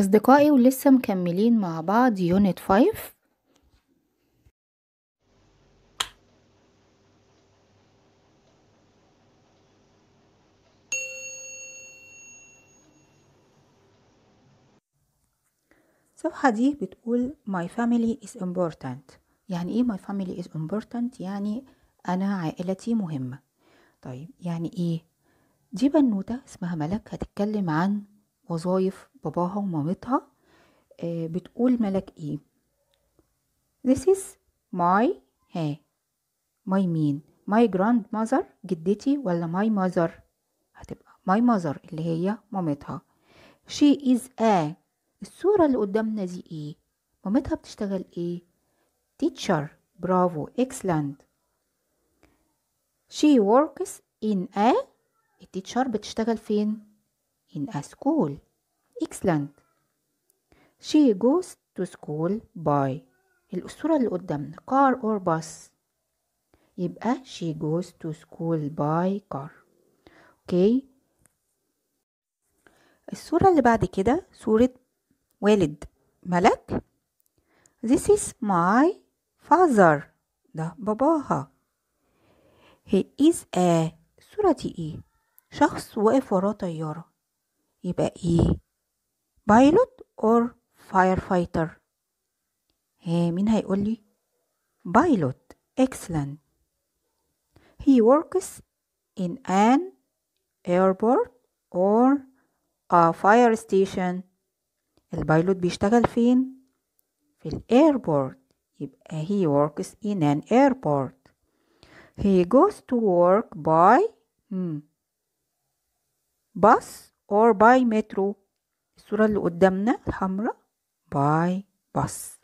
أصدقائي ولسه مكملين مع بعض يونت فايف الصفحة دي بتقول my family is important يعني ايه my family is important يعني أنا عائلتي مهمة طيب يعني ايه دي بنوتة اسمها ملك هتتكلم عن وظايف باباها ومامتها آه، بتقول ملك ايه This is my ها my مين my grandmother جدتي ولا my mother هتبقى my mother اللي هي مامتها she is a الصورة اللي قدامنا دي ايه مامتها بتشتغل ايه teacher برافو excellent she works in a التيتشر بتشتغل فين in a school. Excellent. She goes to school by الأسطورة اللي قدامنا car or bus يبقى she goes to school by car okay. الصورة اللي بعد كده صورة والد ملك This is my father ده باباها He is a صورة ايه شخص واقف وراه طيارة يبقى ايه بايلوت or firefighter. فايتر مين هيقول لي بايلوت excellent he works in an airport or a fire station البايلوت بيشتغل فين في الايربورت يبقى he works in an airport he goes to work by hmm, bus or by metro الصورة اللي قدامنا الحمراء by bus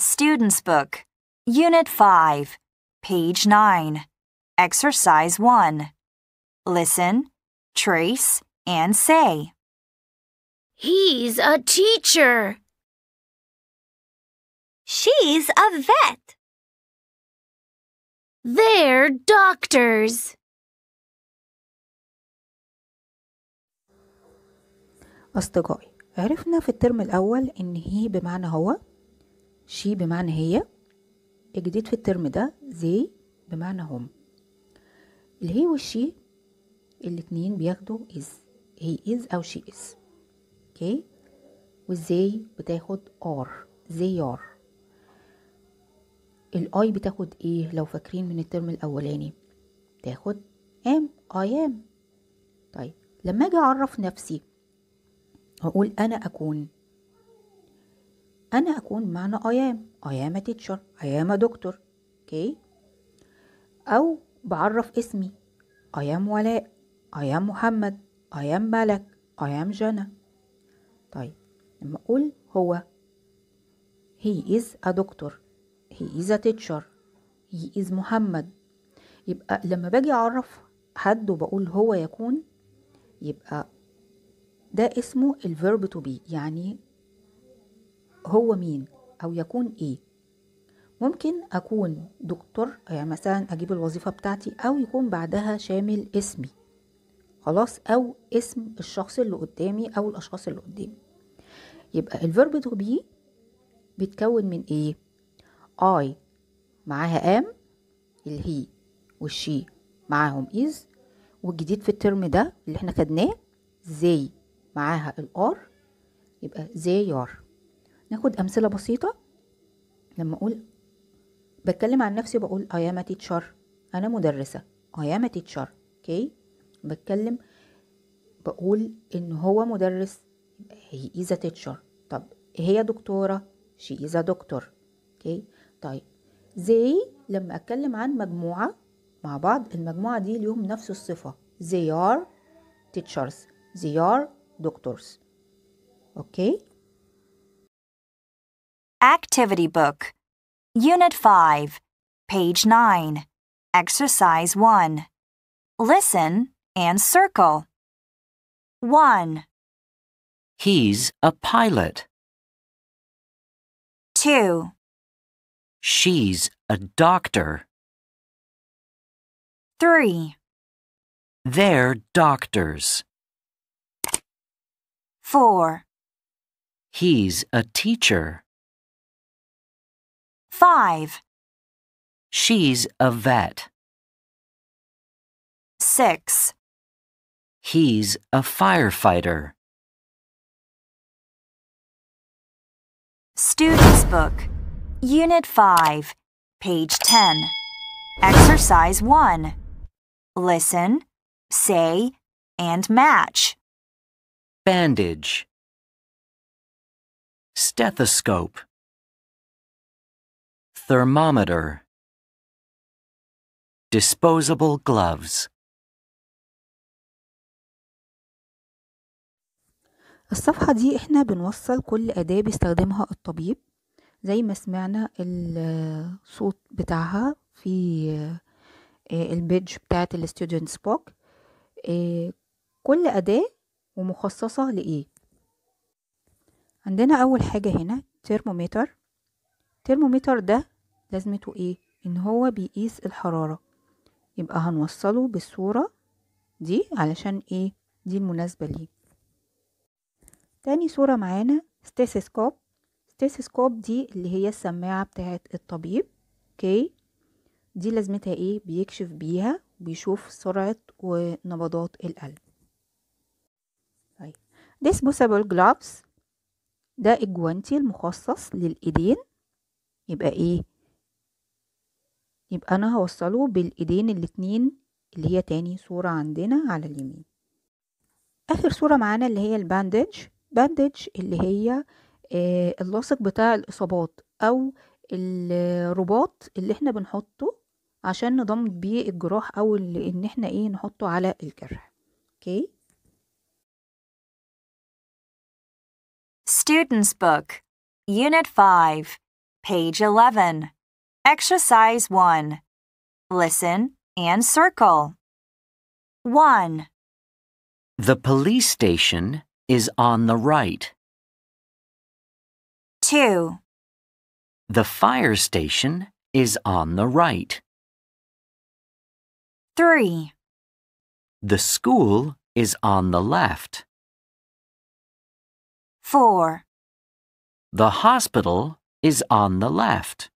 Student's Book Unit 5 Page 9 Exercise 1 Listen, trace, and say. He's a teacher. She's a vet. They're doctors. أصدقائي عرفنا في الترم الأول إن هي بمعنى هو شي بمعنى هي الجديد في الترم ده زي بمعنى هم الهي والشي الاتنين بياخدوا إز هي إز أو شي إز أوكي والزي بتاخد آر زي آر الآي بتاخد إيه لو فاكرين من الترم الأولاني بتاخد أم أي أم طيب لما أجي أعرف نفسي هقول أنا أكون أنا أكون معنى أيام أيام تيتشر أيام دكتور أوكي أو بعرف اسمي أيام ولاء أيام محمد أيام ملك أيام جنى طيب لما أقول هو هي إز أ دكتور هي is a teacher he محمد يبقى لما باجي أعرف حد وبقول هو يكون يبقى ده اسمه الفيرب تو بي يعني هو مين أو يكون إيه ممكن أكون دكتور يعني مثلا أجيب الوظيفة بتاعتي أو يكون بعدها شامل اسمي خلاص أو اسم الشخص اللي قدامي أو الأشخاص اللي قدامي يبقى الفيرب تو بي بيتكون من إيه I معاها ام الهي والشي معاهم is والجديد في الترم ده اللي احنا خدناه زي معاها الار يبقى زي يار ناخد امثله بسيطه لما اقول بتكلم عن نفسي بقول I am a teacher أنا مدرسة I am a teacher أوكي okay. بتكلم بقول إن هو مدرس هي إذا teacher طب هي دكتورة she is a doctor أوكي okay. طيب زي لما أتكلم عن مجموعة مع بعض المجموعة دي ليهم نفس الصفة they are teachers they are doctors. Okay? Activity Book, Unit 5, page 9, Exercise 1. Listen and circle. 1. He's a pilot. 2. She's a doctor. 3. They're doctors. Four. He's a teacher. Five. She's a vet. Six. He's a firefighter. Students' Book, Unit 5, page 10. Exercise 1. Listen, say, and match. bandage stethoscope thermometer disposable gloves الصفحة دي احنا بنوصل كل أداة بيستخدمها الطبيب زي ما سمعنا الصوت بتاعها في البيج بتاعت الستودنت بوك كل أداة ومخصصة لإيه عندنا أول حاجة هنا ترمومتر الترمومتر ده لازمته إيه إن هو بيقيس الحرارة يبقى هنوصله بالصورة دي علشان إيه دي المناسبة ليه تاني صورة معانا ستيسيسكوب ستيسيسكوب دي اللي هي السماعة بتاعة الطبيب اوكي دي لازمتها ايه بيكشف بيها وبيشوف سرعة ونبضات القلب disposable gloves ده الجوانتي المخصص للإيدين يبقى إيه؟ يبقى أنا هوصله بالإيدين الاتنين اللي هي تاني صورة عندنا على اليمين آخر صورة معانا اللي هي الباندج باندج اللي هي آه، اللاصق بتاع الإصابات أو الرباط اللي احنا بنحطه عشان نضم بيه الجراح أو إن احنا إيه نحطه على الجرح أوكي okay. Student's Book, Unit 5, page 11. Exercise 1. Listen and circle. 1. The police station is on the right. 2. The fire station is on the right. 3. The school is on the left. 4. The hospital is on the left.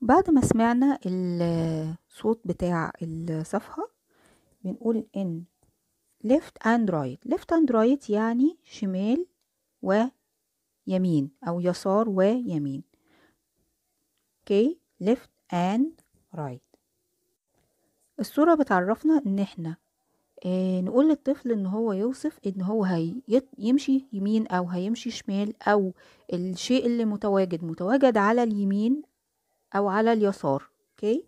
بعد ما سمعنا الصوت بتاع الصفحة بنقول إن left and right left and right يعني شمال ويمين أو يسار ويمين okay left and right الصورة بتعرفنا إن إحنا آه نقول للطفل ان هو يوصف ان هو هيمشي يمين او هيمشي شمال او الشيء اللي متواجد متواجد على اليمين او على اليسار اوكي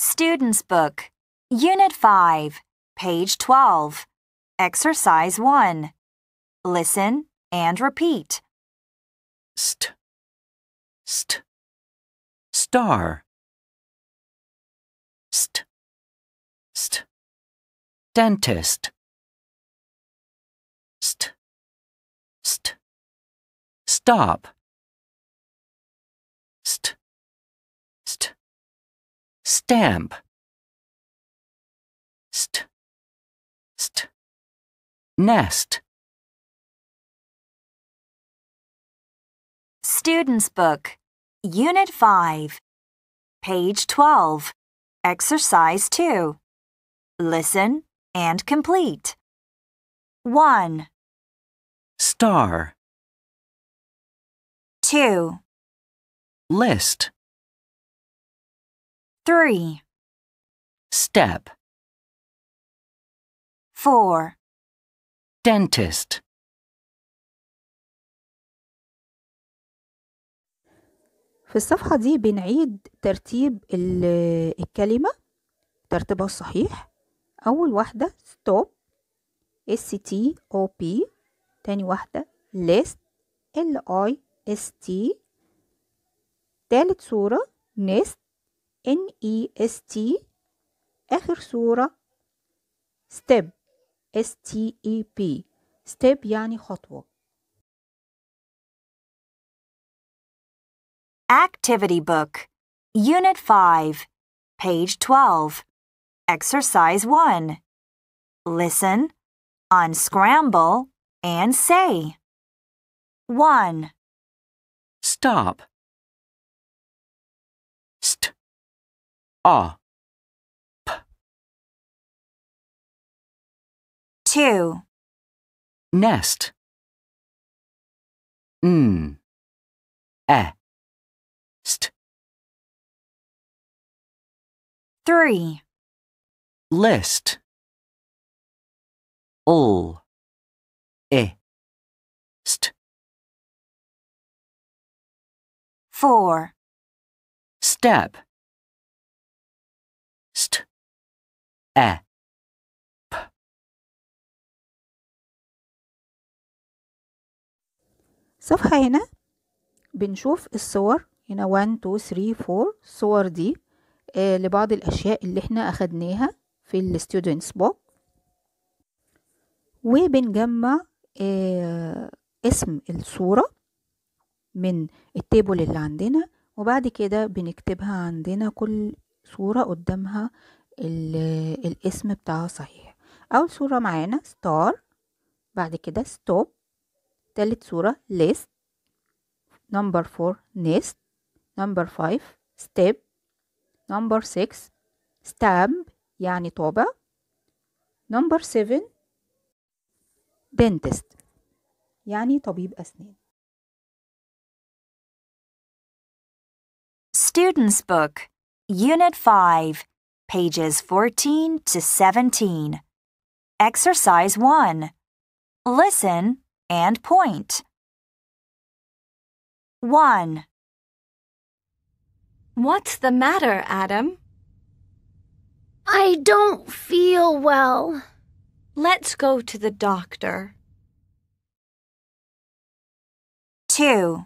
Students Book Unit 5 Page 12 Exercise 1 Listen and repeat. St, st, star. dentist st st stop st st stamp st st nest student's book unit 5 page 12 exercise 2 listen and complete. 1. Star. 2. List. 3. Step. 4. Dentist. في الصفحة دي بنعيد ترتيب الكلمة ترتيبها الصحيح أول واحدة stop S T O P تاني واحدة list L I S T تالت صورة nest N E S T آخر صورة step S T E P step يعني خطوة Activity Book Unit 5 Page 12 Exercise 1. Listen, unscramble, and say. 1. Stop. St. P. 2. Nest. N. E. St. 3. list all e. st four step st a e. p صفحة هنا بنشوف الصور هنا 1 2 3 4 الصور دي آه، لبعض الأشياء اللي احنا أخدناها في الستودنتس بوك وبنجمع آه اسم الصورة من التابل اللي عندنا وبعد كده بنكتبها عندنا كل صورة قدامها الاسم بتاعها صحيح أول صورة معانا ستار بعد كده ستوب تالت صورة list number four nest number five step number six stamp يعني طابع number 7 dentist يعني طبيب أسنان Students Book Unit 5 Pages 14 to 17 Exercise 1 Listen and point 1. What's the matter, Adam? I don't feel well. Let's go to the doctor. 2.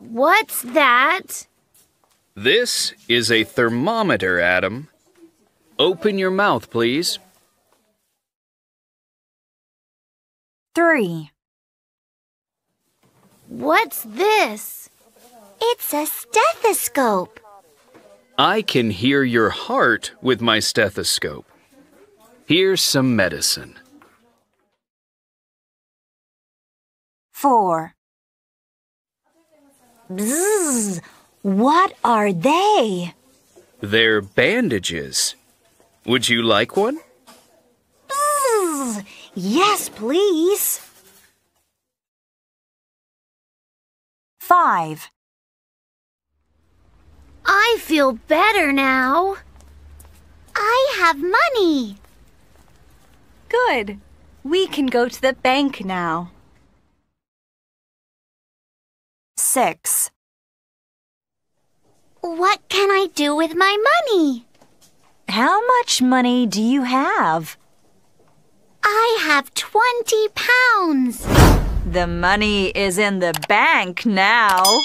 What's that? This is a thermometer, Adam. Open your mouth, please. 3. What's this? It's a stethoscope. I can hear your heart with my stethoscope. Here's some medicine. 4. Bzzz, what are they? They're bandages. Would you like one? Bzzz, yes, please. 5. I feel better now. I have money. Good. We can go to the bank now. 6. What can I do with my money? How much money do you have? I have 20 pounds. The money is in the bank now.